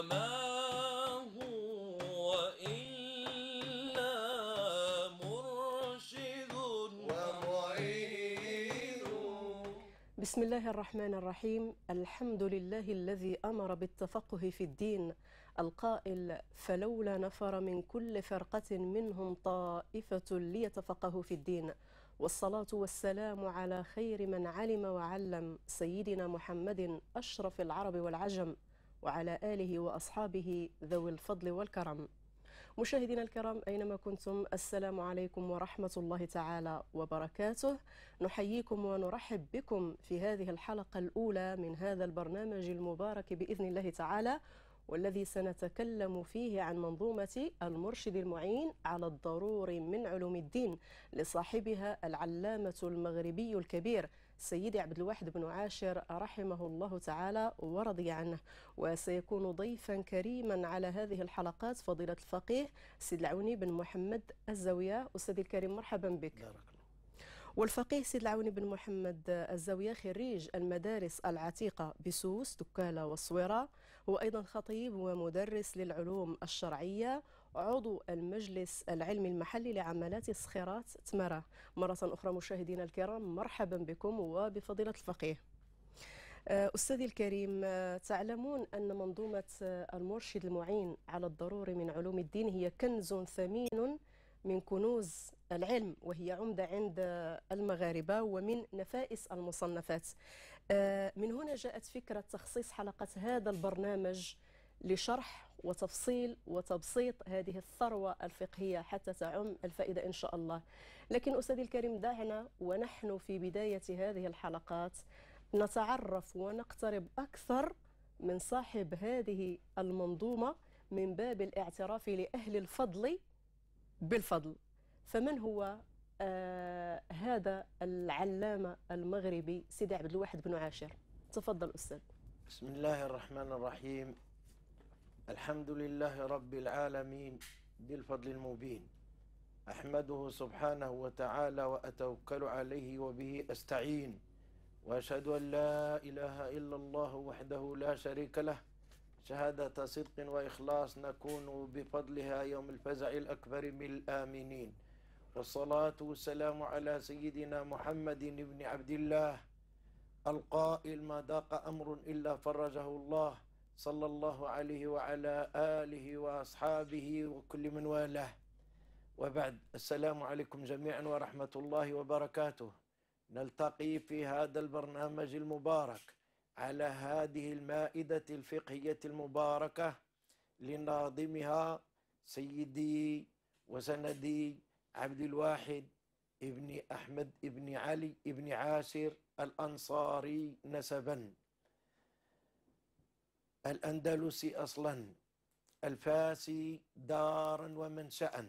وما هو إلا مرشد ومعيد بسم الله الرحمن الرحيم الحمد لله الذي أمر بالتفقه في الدين القائل فلولا نفر من كل فرقة منهم طائفة ليتفقهوا في الدين والصلاة والسلام على خير من علم وعلم سيدنا محمد أشرف العرب والعجم وعلى آله وأصحابه ذوي الفضل والكرم مشاهدينا الكرام أينما كنتم السلام عليكم ورحمة الله تعالى وبركاته نحييكم ونرحب بكم في هذه الحلقة الأولى من هذا البرنامج المبارك بإذن الله تعالى والذي سنتكلم فيه عن منظومة المرشد المعين على الضروري من علوم الدين لصاحبها العلامة المغربي الكبير سيدي عبد الواحد بن عاشر رحمه الله تعالى ورضي عنه وسيكون ضيفا كريما على هذه الحلقات فضيلة الفقيه سيد العوني بن محمد الزاوية أستاذ الكريم مرحبا بك والفقيه سيد العوني بن محمد الزاوية خريج المدارس العتيقة بسوس دكالة والصويرة هو أيضا خطيب ومدرس للعلوم الشرعية عضو المجلس العلمي المحلي لعملات الصخيرات تمارا مرة أخرى مشاهدينا الكرام مرحبا بكم وبفضيلة الفقيه آه، أستاذي الكريم آه، تعلمون أن منظومة آه، المرشد المعين على الضروري من علوم الدين هي كنز ثمين من كنوز العلم وهي عمدة عند المغاربة ومن نفائس المصنفات من هنا جاءت فكرة تخصيص حلقة هذا البرنامج لشرح وتفصيل وتبسيط هذه الثروة الفقهية حتى تعم الفائدة إن شاء الله لكن أستاذي الكريم دعنا ونحن في بداية هذه الحلقات نتعرف ونقترب أكثر من صاحب هذه المنظومة من باب الاعتراف لأهل الفضل بالفضل فمن هو آه هذا العلامة المغربي سيدي عبد الواحد بن عاشر تفضل أستاذ بسم الله الرحمن الرحيم الحمد لله رب العالمين بالفضل المبين أحمده سبحانه وتعالى وأتوكل عليه وبه أستعين وأشهد أن لا إله إلا الله وحده لا شريك له شهادة صدق وإخلاص نكون بفضلها يوم الفزع الأكبر من الآمنين والصلاة والسلام على سيدنا محمد بن عبد الله القائل ما داق أمر إلا فرجه الله صلى الله عليه وعلى آله وأصحابه وكل من والاه وبعد السلام عليكم جميعا ورحمة الله وبركاته نلتقي في هذا البرنامج المبارك على هذه المائدة الفقهية المباركة لناظمها سيدي وسندي عبد الواحد ابن أحمد ابن علي ابن عاشر الأنصاري نسبا الأندلسي أصلا الفاسي دارا ومنشأ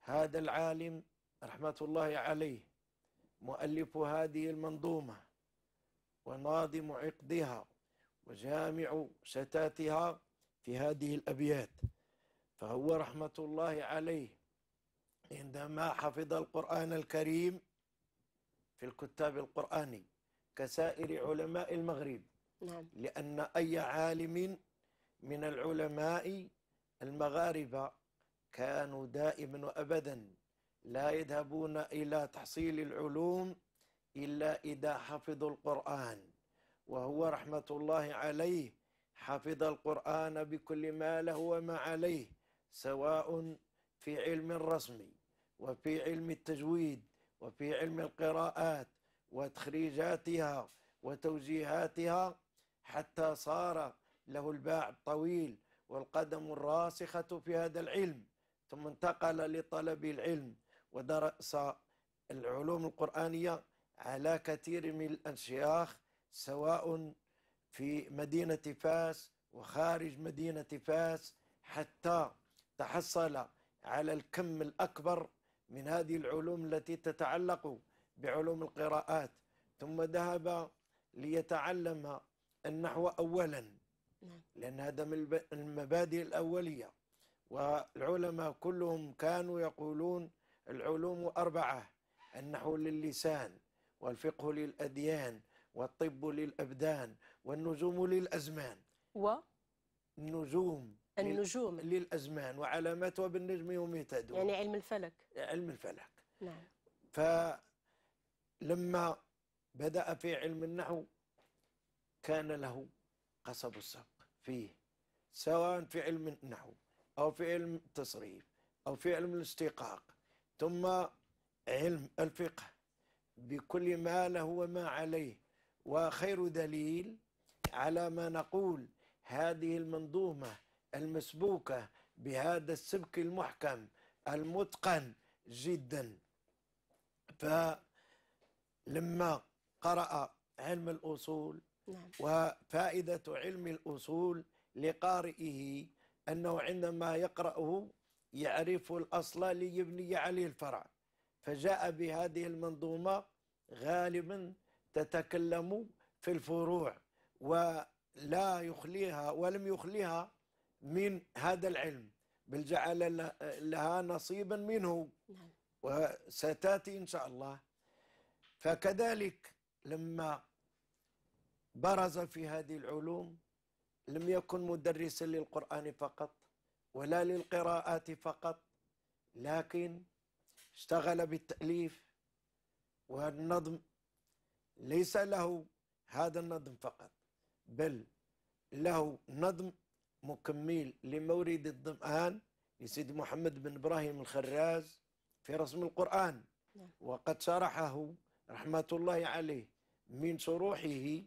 هذا العالم رحمة الله عليه مؤلف هذه المنظومة وناظم عقدها وجامع شتاتها في هذه الأبيات فهو رحمة الله عليه عندما حفظ القرآن الكريم في الكتاب القرآني كسائر علماء المغرب نعم. لأن أي عالم من العلماء المغاربة كانوا دائما وأبدا لا يذهبون إلى تحصيل العلوم إلا إذا حفظوا القرآن وهو رحمة الله عليه حفظ القرآن بكل ما له وما عليه سواء في علم الرسم وفي علم التجويد وفي علم القراءات وتخريجاتها وتوجيهاتها حتى صار له الباع الطويل والقدم الراسخة في هذا العلم ثم انتقل لطلب العلم ودرس العلوم القرآنية على كثير من الأنشياخ سواء في مدينة فاس وخارج مدينة فاس حتى تحصل على الكم الأكبر من هذه العلوم التي تتعلق بعلوم القراءات ثم ذهب ليتعلم النحو أولا نعم. لأن هذا من المبادئ الأولية والعلماء كلهم كانوا يقولون العلوم أربعة النحو للسان والفقه للأديان والطب للأبدان والنجوم للأزمان و النجوم النجوم للأزمان وعلامات وبالنجم هم يهتدون يعني علم الفلك علم الفلك نعم فلما بدأ في علم النحو كان له قصب السبق فيه سواء في علم النحو أو في علم التصريف أو في علم الاستيقاق ثم علم الفقه بكل ما له وما عليه وخير دليل على ما نقول هذه المنظومة المسبوكة بهذا السبك المحكم المتقن جدا فلما قرأ علم الأصول نعم. وفائدة علم الأصول لقارئه أنه عندما يقرأه يعرف الأصل ليبني عليه الفرع فجاء بهذه المنظومة غالبا تتكلم في الفروع ولا يخليها ولم يخليها من هذا العلم بل جعل لها نصيبا منه نعم. وستاتي ان شاء الله فكذلك لما برز في هذه العلوم لم يكن مدرسا للقرآن فقط ولا للقراءات فقط لكن اشتغل بالتأليف والنظم ليس له هذا النظم فقط بل له نظم مكمل لمورد الظمآن لسيد محمد بن إبراهيم الخراز في رسم القرآن نعم. وقد شرحه رحمة الله عليه من شروحه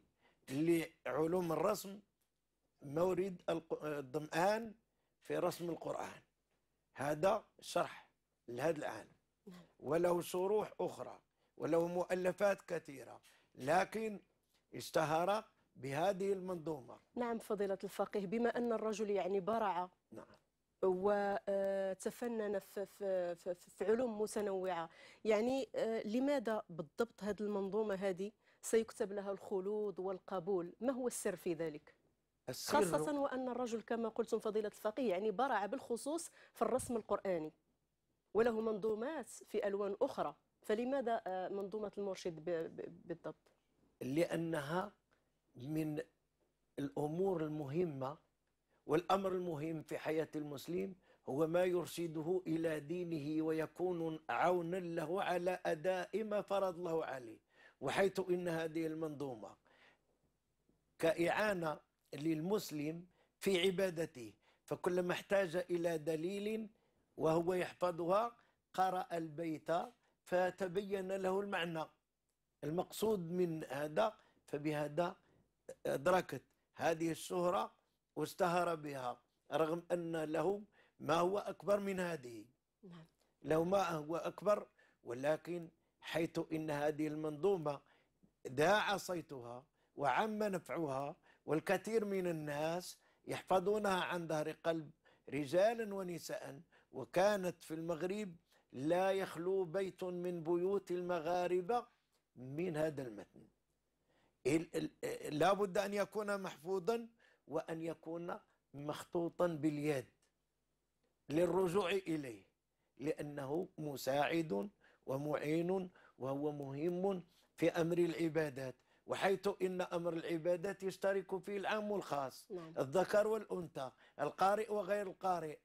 لعلوم الرسم مورد الضمآن في رسم القرآن هذا شرح لهذا العالم وله شروح أخرى وله مؤلفات كثيرة لكن اشتهر بهذه المنظومة نعم فضيلة الفقيه بما أن الرجل يعني برع نعم وتفنن آه، في علوم متنوعة يعني آه، لماذا بالضبط هذه المنظومة هذه سيكتب لها الخلود والقبول ما هو السر في ذلك؟ السر خاصة وأن الرجل كما قلتم فضيلة الفقيه يعني برع بالخصوص في الرسم القرآني وله منظومات في ألوان أخرى فلماذا آه، منظومة المرشد بالضبط؟ لأنها من الأمور المهمة والأمر المهم في حياة المسلم هو ما يرشده إلى دينه ويكون عونا له على أداء ما فرض الله عليه وحيث ان هذه المنظومه كاعانه للمسلم في عبادته فكلما احتاج الى دليل وهو يحفظها قرأ البيت فتبين له المعنى المقصود من هذا فبهذا أدركت هذه الشهرة واستهر بها رغم أن له ما هو أكبر من هذه نعم. له ما هو أكبر ولكن حيث إن هذه المنظومة داعى صيتها وعم نفعها والكثير من الناس يحفظونها عن ظهر قلب رجالا ونساء وكانت في المغرب لا يخلو بيت من بيوت المغاربة من هذا المتن لا بد أن يكون محفوظا وأن يكون مخطوطا باليد للرجوع إليه لأنه مساعد ومعين وهو مهم في أمر العبادات وحيث إن أمر العبادات يشترك فيه العام والخاص نعم. الذكر والأنثى القارئ وغير القارئ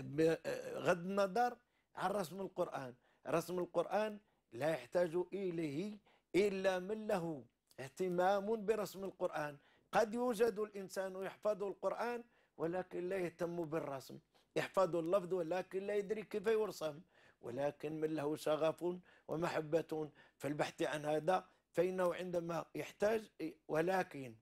بغض النظر عن رسم القرآن رسم القرآن لا يحتاج إليه إلا من له اهتمام برسم القرآن قد يوجد الإنسان يحفظ القرآن ولكن لا يهتم بالرسم يحفظ اللفظ ولكن لا يدري كيف يرسم ولكن من له شغف ومحبة في البحث عن هذا فإنه عندما يحتاج ولكن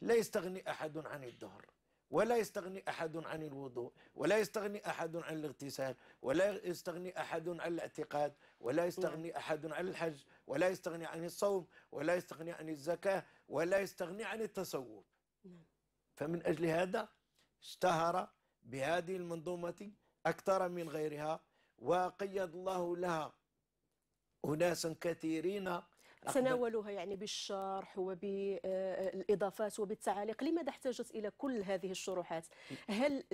لا يستغني أحد عن الظهر ولا يستغني أحد عن الوضوء ولا يستغني أحد عن الاغتسال ولا يستغني أحد عن الاعتقاد ولا يستغني نعم. أحد عن الحج ولا يستغني عن الصوم ولا يستغني عن الزكاة ولا يستغني عن التصوف نعم. فمن أجل هذا اشتهر بهذه المنظومة أكثر من غيرها وقيد الله لها أناسا كثيرين تناولوها يعني بالشرح وبالإضافات وبالتعاليق لماذا احتاجت إلى كل هذه الشروحات هل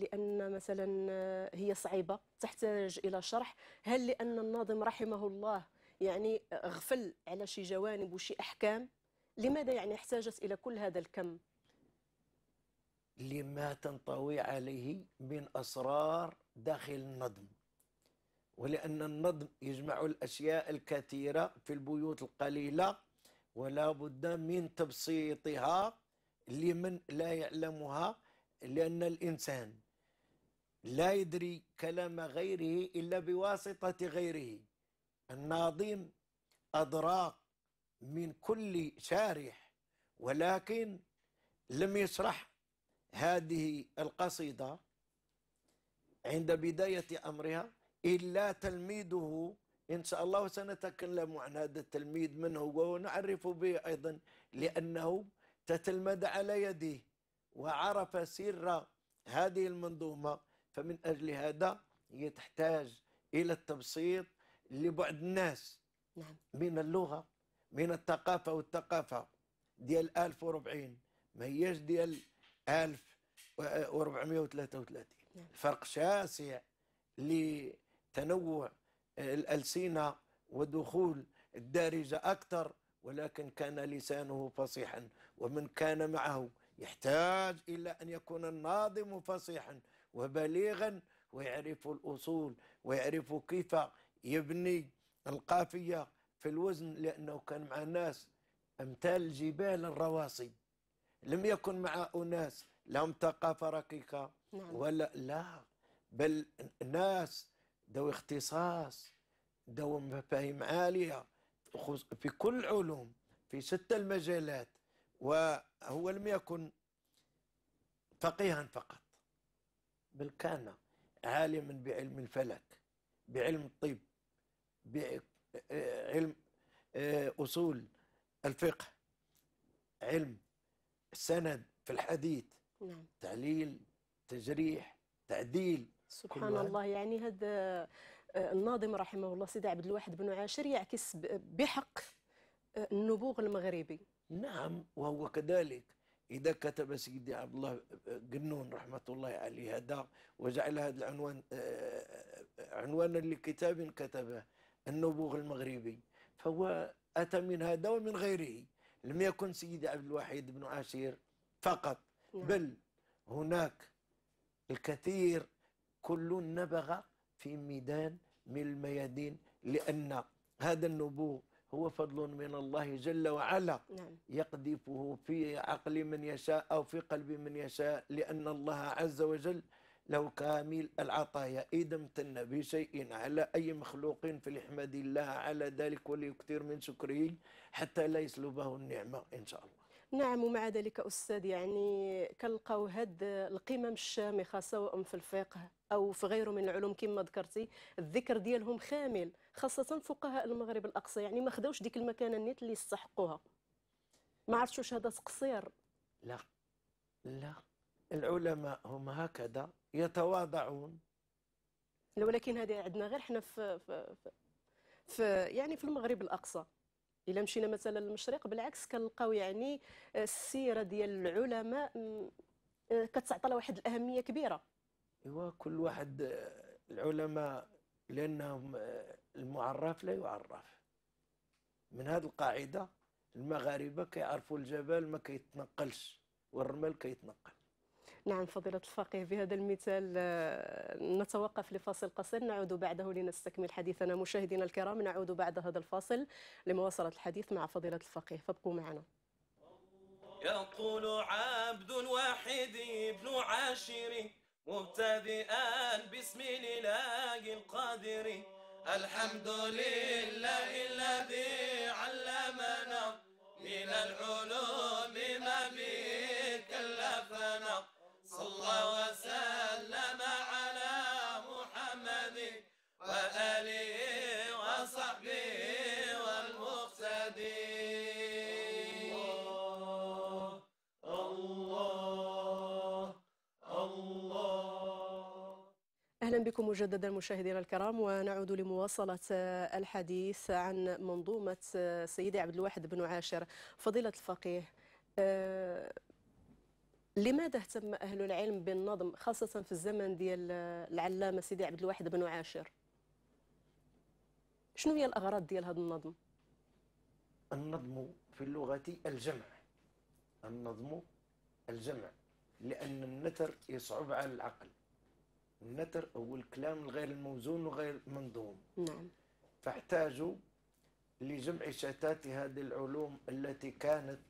لأن مثلا هي صعيبة تحتاج إلى شرح هل لأن الناظم رحمه الله يعني غفل على شي جوانب وشي أحكام لماذا يعني احتاجت إلى كل هذا الكم لما تنطوي عليه من أسرار داخل النظم ولأن النظم يجمع الأشياء الكثيرة في البيوت القليلة ولا بد من تبسيطها لمن لا يعلمها لأن الإنسان لا يدري كلام غيره إلا بواسطة غيره الناظم أدراك من كل شارح ولكن لم يشرح هذه القصيدة عند بداية أمرها إلا تلميذه إن شاء الله سنتكلم عن هذا التلميذ من هو ونعرف به أيضا لأنه تتلمذ على يده وعرف سر هذه المنظومة فمن أجل هذا هي تحتاج إلى التبسيط لبعد الناس نعم. من اللغة من الثقافة والثقافة ديال 1040 ما هيش ديال 1433 نعم. فرق شاسع اللي تنوع آه، الألسنة ودخول الدارجة أكثر ولكن كان لسانه فصيحا ومن كان معه يحتاج إلى أن يكون الناظم فصيحا وبليغا ويعرف الأصول ويعرف كيف يبني القافية في الوزن لأنه كان مع ناس أمثال الجبال الرواسي لم يكن مع أناس لهم ثقافة رقيقة ولا لا بل ناس ذوي اختصاص ذوي مفاهيم عالية في كل العلوم في ستة المجالات وهو لم يكن فقيها فقط بل كان عالما بعلم الفلك بعلم الطب بعلم آه، أصول الفقه علم السند في الحديث نعم. تعليل تجريح تعديل سبحان الله يعني هذا آه، الناظم رحمه الله سيدي عبد الواحد بن عاشر يعكس بحق آه، النبوغ المغربي نعم وهو كذلك إذا كتب سيدي عبد الله قنون آه، رحمة الله عليه هذا وجعل هذا العنوان عنوانا لكتاب كتبه النبوغ المغربي فهو أتى من هذا ومن غيره لم يكن سيدي عبد الواحد بن عاشر فقط نعم. بل هناك الكثير كل نبغ في ميدان من الميادين لأن هذا النبوء هو فضل من الله جل وعلا نعم. يقذفه في عقل من يشاء أو في قلب من يشاء لأن الله عز وجل له كامل العطايا إذا امتن بشيء على أي مخلوق فليحمد الله على ذلك وليكثر من شكره حتى لا يسلبه النعمة إن شاء الله نعم ومع ذلك أستاذ يعني كنلقاو هاد القمم الشامخة سواء في الفقه أو في غيره من العلوم كما ذكرتي الذكر ديالهم خامل خاصة فقهاء المغرب الأقصى يعني ما خداوش ديك المكانة النيت اللي يستحقوها ما عرفتش واش هذا تقصير لا لا العلماء هم هكذا يتواضعون ولكن هذه عندنا غير حنا في, في, في, في يعني في المغرب الأقصى الا مشينا مثلا للمشرق بالعكس كنلقاو يعني السيره ديال العلماء آه، كتعطى لها واحد الاهميه كبيره ايوا كل واحد آه، العلماء لانهم آه، المعرف لا يعرف من هذه القاعده المغاربه كيعرفوا الجبل ما كيتنقلش والرمل كيتنقل نعم فضيلة الفقيه بهذا المثال آه، نتوقف لفاصل قصير نعود بعده لنستكمل حديثنا مشاهدينا الكرام نعود بعد هذا الفاصل لمواصلة الحديث مع فضيلة الفقيه فابقوا معنا يقول عبد واحد ابن عاشر مبتدئا باسم الاله القادر الحمد لله الذي علمنا من العلوم ما به كلفنا صلى وسلم على محمد وآله وصحبه والمقتدين الله الله الله أهلا بكم مجددا مشاهدينا الكرام ونعود لمواصلة الحديث عن منظومة سيدي عبد الواحد بن عاشر فضيلة الفقيه آه، لماذا اهتم اهل العلم بالنظم خاصه في الزمن ديال العلامه سيدي عبد الواحد بن عاشر شنو هي الاغراض ديال هذا النظم النظم في اللغه الجمع النظم الجمع لان النثر يصعب على العقل النثر هو الكلام الغير الموزون وغير منظوم نعم فاحتاجوا لجمع شتات هذه العلوم التي كانت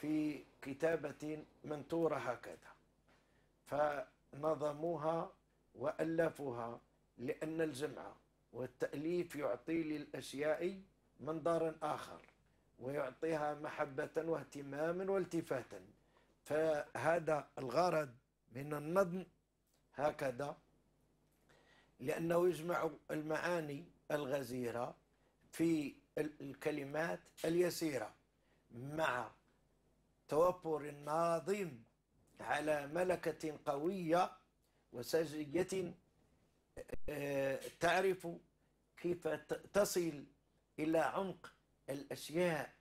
في كتابة منثورة هكذا فنظموها وألفوها لأن الجمع والتأليف يعطي للأشياء منظارا آخر ويعطيها محبة واهتماما والتفاتا فهذا الغرض من النظم هكذا لأنه يجمع المعاني الغزيرة في الكلمات اليسيرة مع توفر ناظم على ملكة قوية وسجية آه، تعرف كيف تصل إلى عمق الأشياء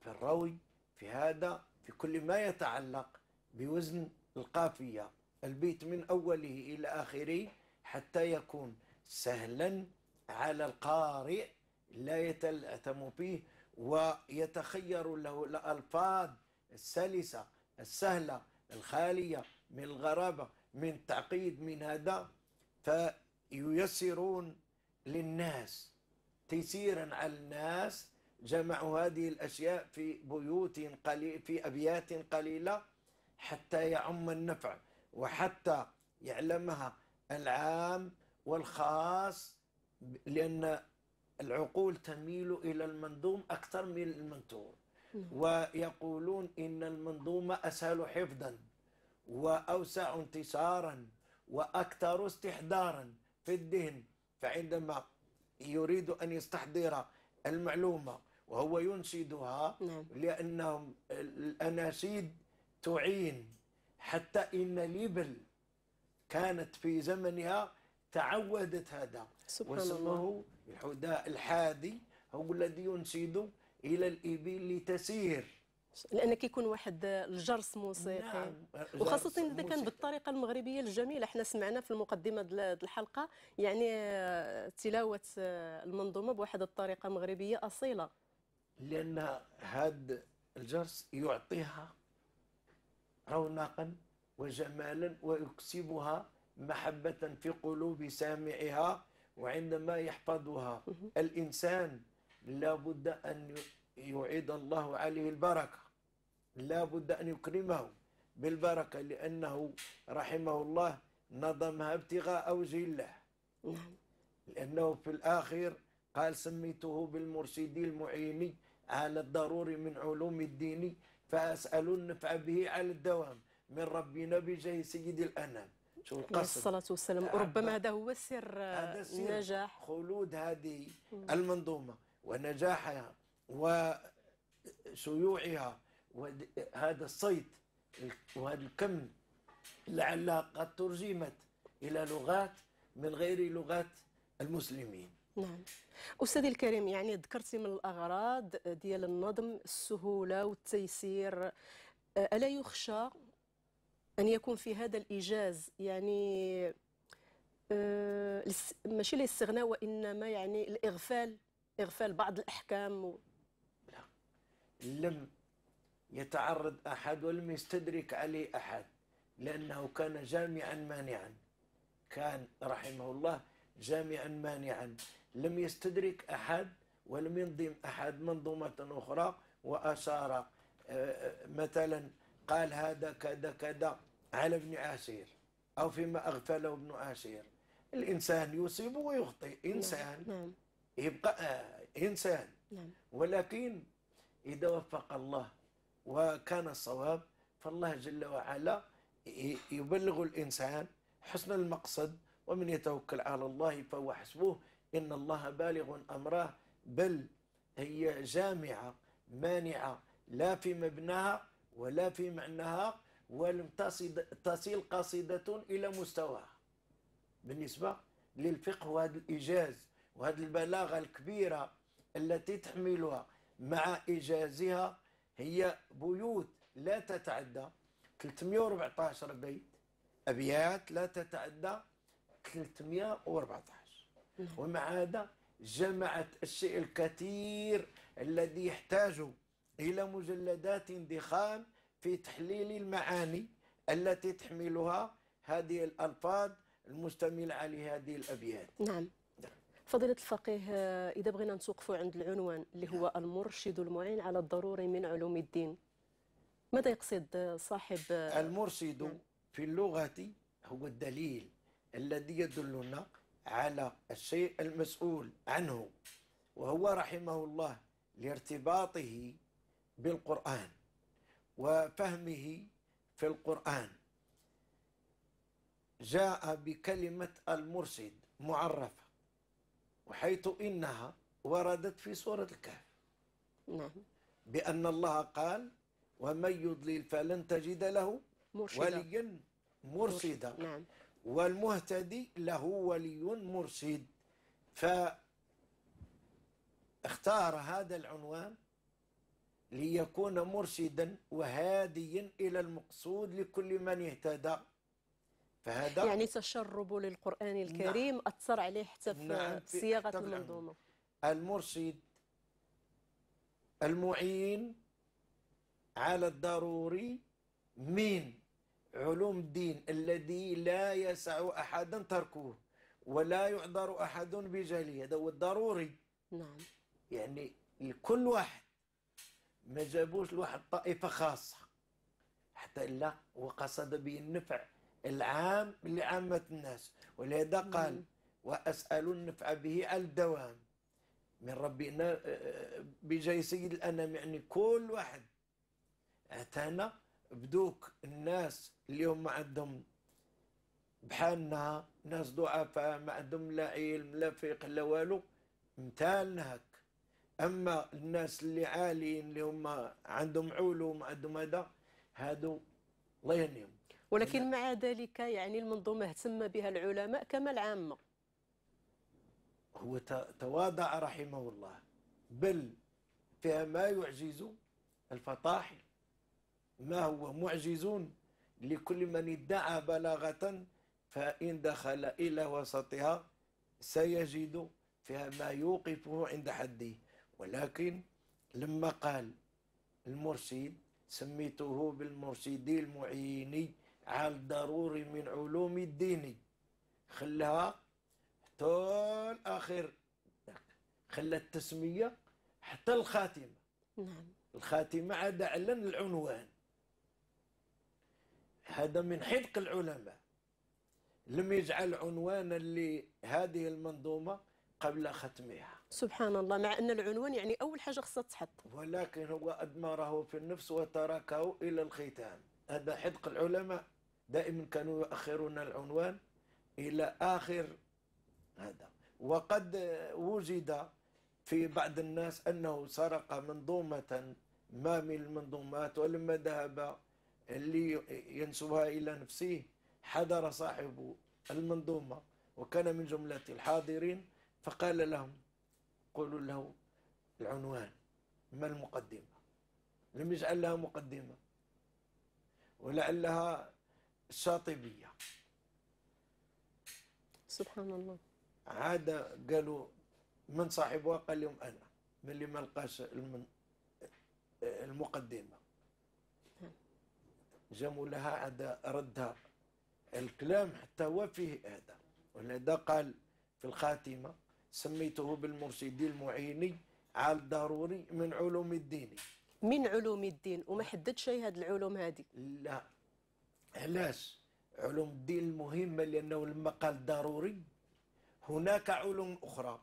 في الروي في هذا في كل ما يتعلق بوزن القافية البيت من أوله إلى آخره حتى يكون سهلا على القارئ لا يتلأثم فيه ويتخير له الألفاظ السلسة السهلة الخالية من الغرابة من التعقيد من هذا فييسرون للناس تيسيرا على الناس جمعوا هذه الأشياء في بيوت قليل في أبيات قليلة حتى يعم النفع وحتى يعلمها العام والخاص لأن العقول تميل إلى المندوم أكثر من المنثور ويقولون إن المنظومة أسهل حفظا وأوسع انتصارا وأكثر استحضارا في الذهن فعندما يريد أن يستحضر المعلومة وهو ينشدها نعم. لأنهم الأناشيد تعين حتى إن الإبل كانت في زمنها تعودت هذا سبحان الله. الحداء الحادي هو الذي ينشد الى الابل لتسير لانك يكون واحد الجرس موسيقي نعم. وخاصه اذا كان بالطريقه المغربيه الجميله احنا سمعنا في المقدمه الحلقه يعني آه، تلاوه آه، المنظومه بواحد الطريقه مغربيه اصيله لان هذا الجرس يعطيها رونقا وجمالا ويكسبها محبه في قلوب سامعها وعندما يحفظها الانسان لابد أن يعيد الله عليه البركة لابد أن يكرمه بالبركة لأنه رحمه الله نظمها ابتغاء وجه الله لأنه في الآخر قال سميته بالمرشدي المعيني على الضروري من علوم الدين فأسأل النفع به على الدوام من ربنا بجاه سيد الأنام شو القصد الصلاة والسلام ربما هذا هو سر النجاح خلود هذه المنظومة ونجاحها وشيوعها وهذا الصيت وهذا الكم لعلها قد ترجمت إلى لغات من غير لغات المسلمين نعم أستاذي الكريم يعني ذكرتي من الأغراض ديال النظم السهولة والتيسير ألا يخشى أن يكون في هذا الإيجاز يعني ماشي الاستغناء وإنما يعني الإغفال إغفال بعض الأحكام و... لا لم يتعرض أحد ولم يستدرك عليه أحد لأنه كان جامعا مانعا كان رحمه الله جامعا مانعا لم يستدرك أحد ولم ينظم أحد منظومة أخرى وأشار آه، آه، مثلا قال هذا كذا كذا على ابن عاشير أو فيما أغفله ابن عاشير الإنسان يصيب ويخطئ نعم، إنسان نعم. يبقى إنسان نعم. ولكن إذا وفق الله وكان الصواب فالله جل وعلا يبلغ الإنسان حسن المقصد ومن يتوكل على الله فهو حسبه إن الله بالغ أمره بل هي جامعة مانعة لا في مبناها ولا في معناها ولم تصل قصيده إلى مستواها بالنسبة للفقه وهذا الإيجاز وهذه البلاغة الكبيرة التي تحملها مع إيجازها هي بيوت لا تتعدى 314 بيت أبيات لا تتعدى 314 نعم. ومع هذا جمعت الشيء الكثير الذي يحتاج إلى مجلدات دخان في تحليل المعاني التي تحملها هذه الألفاظ المشتملة على هذه الأبيات نعم فضيلة الفقيه آه، إذا بغينا نتوقفوا عند العنوان اللي هو المرشد المعين على الضروري من علوم الدين ماذا يقصد صاحب آه، المرشد نعم. في اللغة هو الدليل الذي يدلنا على الشيء المسؤول عنه وهو رحمه الله لارتباطه بالقرآن وفهمه في القرآن جاء بكلمة المرشد معرفة وحيث إنها وردت في سورة الكهف نعم بأن الله قال ومن يضلل فلن تجد له مرشدا. وليا مرشدا نعم والمهتدي له ولي مرشد فاختار هذا العنوان ليكون مرشدا وهاديا إلى المقصود لكل من اهتدى فهذا يعني تشرب للقرآن الكريم نعم. أثر عليه حتى نعم، في نعم. صياغة المنظومة المرشد المعين على الضروري من علوم الدين الذي لا يسع أحدا تركه ولا يعذر أحد بجهله هذا هو الضروري نعم يعني لكل واحد ما جابوش لواحد طائفة خاصة حتى إلا وقصد به النفع العام لعامة الناس ولهذا قال وأسأل النفع به الدوام من ربنا آه، آه، بجاي سيد الأنام يعني كل واحد أتانا بدوك الناس اللي هم عندهم بحالنا ناس ضعفاء ما عندهم لا علم لا فيق لا والو مثالنا هك اما الناس اللي عاليين اللي هما عندهم علوم عندهم هذا هادو الله يهنيهم ولكن نعم. مع ذلك يعني المنظومة اهتم بها العلماء كما العامة هو تواضع رحمه الله بل فيها ما يعجز الفطاحل ما هو معجز لكل من ادعى بلاغة فإن دخل إلى وسطها سيجد فيها ما يوقفه عند حده ولكن لما قال المرشد سميته بالمرشدي المعيني على ضروري من علوم الدين خلاها حتى الاخر خلى التسميه حتى الخاتمه نعم الخاتمه عاد اعلن العنوان هذا من حدق العلماء لم يجعل عنوانا لهذه المنظومه قبل ختمها سبحان الله مع ان العنوان يعني اول حاجه خصها تحط ولكن هو ادمره في النفس وتركه الى الختام هذا حدق العلماء دائما كانوا يؤخرون العنوان إلى آخر هذا وقد وجد في بعض الناس أنه سرق منظومة ما من المنظومات ولما ذهب لينسبها إلى نفسه حضر صاحب المنظومة وكان من جملة الحاضرين فقال لهم قولوا له العنوان ما المقدمة لم يجعل لها مقدمة ولعلها الشاطبية سبحان الله عاد قالوا من صاحبها قال لهم أنا من اللي ما لقاش المقدمة نعم. جموا لها عاد ردها الكلام حتى هو فيه هذا ولهذا قال في الخاتمة سميته بالمرشدي المعيني على الضروري من علوم الدين من علوم الدين وما حددش هذه هاد العلوم هذه لا علاش علوم الدين المهمة لأنه لما قال ضروري هناك علوم أخرى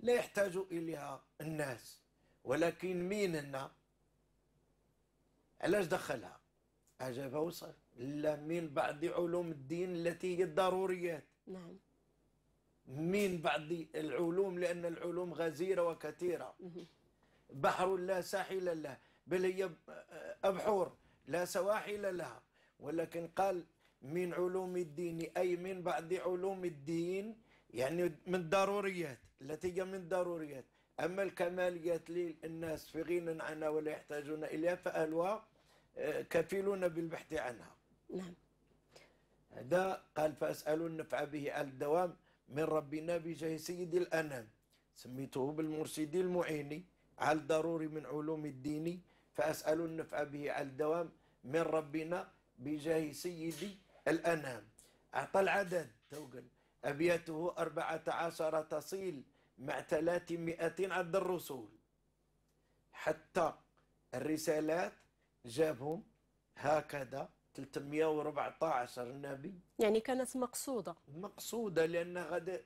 لا يحتاج إليها الناس ولكن مين هنا علاش دخلها أجاب وصل لا من بعض علوم الدين التي هي الضروريات نعم من بعض العلوم لأن العلوم غزيرة وكثيرة بحر لا ساحل له بل هي أبحور لا سواحل لها ولكن قال من علوم الدين أي من بعض علوم الدين يعني من الضروريات التي هي من الضروريات أما الكماليات للناس في غنى عنها ولا يحتاجون إليها فأهلها آه، كفيلون بالبحث عنها نعم هذا قال فأسأل النفع به على الدوام من ربنا بجاه سيد الأنام سميته بالمرشد المعيني على الضروري من علوم الدين فأسأل النفع به على الدوام من ربنا بجاه سيدي الأنام أعطى العدد توقل أبياته أربعة عشر تصيل مع ثلاثمائة عد الرسول حتى الرسالات جابهم هكذا 314 النبي يعني كانت مقصودة مقصودة لأن غدا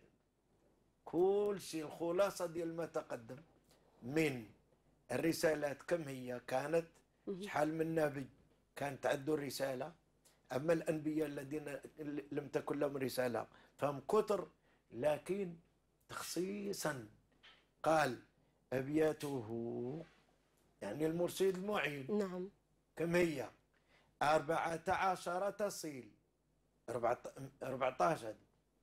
كل شيء الخلاصة ديال ما تقدم من الرسالات كم هي كانت شحال من نبي كانت عنده رسالة أما الأنبياء الذين لم تكن لهم رسالة فهم كثر لكن تخصيصا قال أبياته يعني المرشد المعين نعم كم هي 14 تصيل 14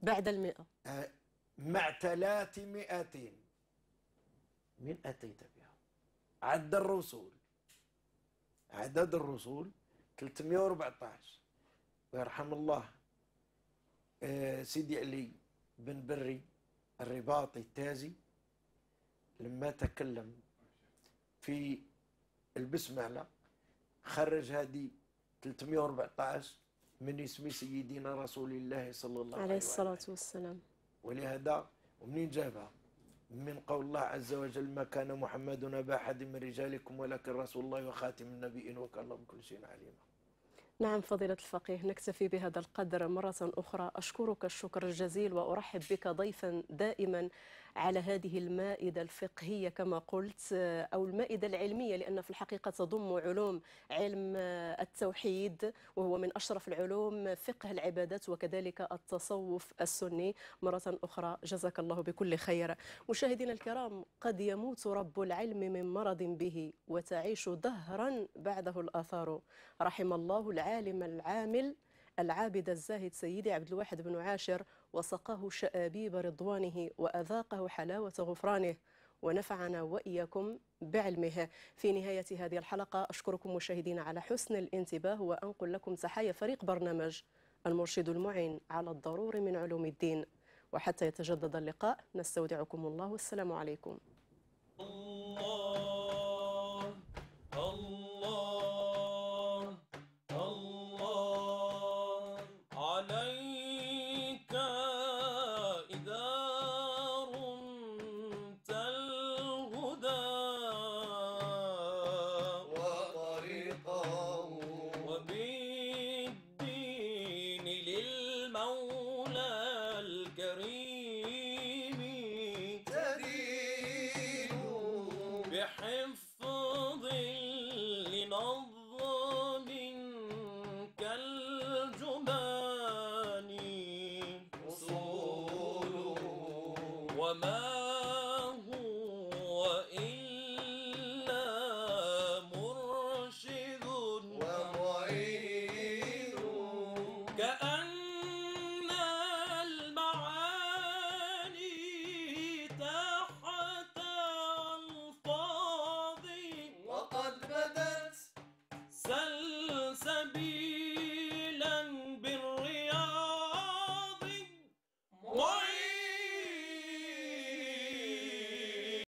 بعد المئة أه، مع 300 من أتيت بها عد الرسول أعداد الرسول 314 ويرحم الله آه، سيدي علي بن بري الرباطي التازي لما تكلم في البسملة خرج هذه 314 من اسم سيدنا رسول الله صلى الله عليه, عليه الصلاة والسلام ولهذا ومنين جابها من قول الله عز وجل ما كان محمد أبا أحد من رجالكم ولكن رسول الله وخاتم النبيين وكان الله بكل شيء عليما نعم فضيلة الفقيه نكتفي بهذا القدر مرة أخرى أشكرك الشكر الجزيل وأرحب بك ضيفا دائما على هذه المائدة الفقهية كما قلت آه، أو المائدة العلمية لأن في الحقيقة تضم علوم علم آه، التوحيد وهو من أشرف العلوم فقه العبادات وكذلك التصوف السني مرة أخرى جزاك الله بكل خير مشاهدينا الكرام قد يموت رب العلم من مرض به وتعيش دهرا بعده الآثار رحم الله العالم العامل العابد الزاهد سيدي عبد الواحد بن عاشر وسقاه شآبيب رضوانه وأذاقه حلاوة غفرانه ونفعنا وإياكم بعلمه في نهاية هذه الحلقة أشكركم مشاهدين على حسن الانتباه وأنقل لكم تحايا فريق برنامج المرشد المعين على الضروري من علوم الدين وحتى يتجدد اللقاء نستودعكم الله والسلام عليكم